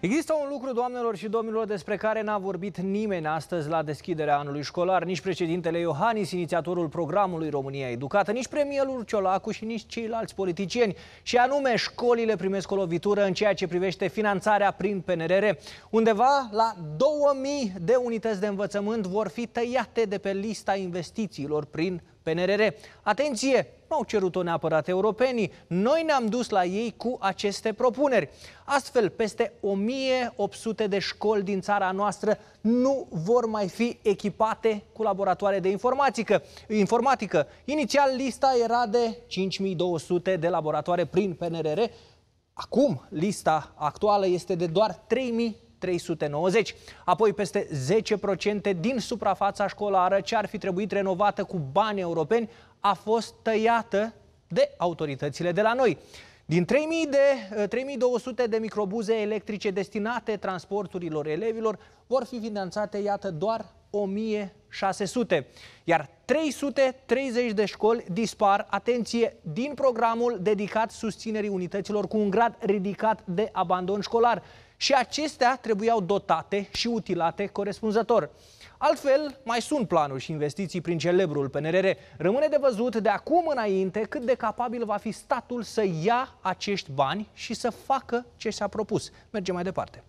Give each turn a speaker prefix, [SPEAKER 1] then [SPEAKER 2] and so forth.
[SPEAKER 1] Există un lucru, doamnelor și domnilor, despre care n-a vorbit nimeni astăzi la deschiderea anului școlar, nici președintele Iohannis, inițiatorul programului România Educată, nici premierul Ciolacu și nici ceilalți politicieni. Și anume, școlile primesc o lovitură în ceea ce privește finanțarea prin PNRR. Undeva la 2000 de unități de învățământ vor fi tăiate de pe lista investițiilor prin PNRR. Atenție! Nu au cerut-o neapărat europenii. Noi ne-am dus la ei cu aceste propuneri. Astfel, peste 1800 de școli din țara noastră nu vor mai fi echipate cu laboratoare de informatică. informatică. Inițial, lista era de 5200 de laboratoare prin PNRR. Acum, lista actuală este de doar 3000 390. Apoi peste 10% din suprafața școlară ce ar fi trebuit renovată cu bani europeni a fost tăiată de autoritățile de la noi. Din 3000 de, 3200 eh, de microbuze electrice destinate transporturilor elevilor vor fi finanțate, iată, doar 1600, iar 330 de școli dispar, atenție, din programul dedicat susținerii unităților cu un grad ridicat de abandon școlar și acestea trebuiau dotate și utilate corespunzător. Altfel, mai sunt planuri și investiții prin celebrul PNRR. Rămâne de văzut de acum înainte cât de capabil va fi statul să ia acești bani și să facă ce s-a propus. Mergem mai departe.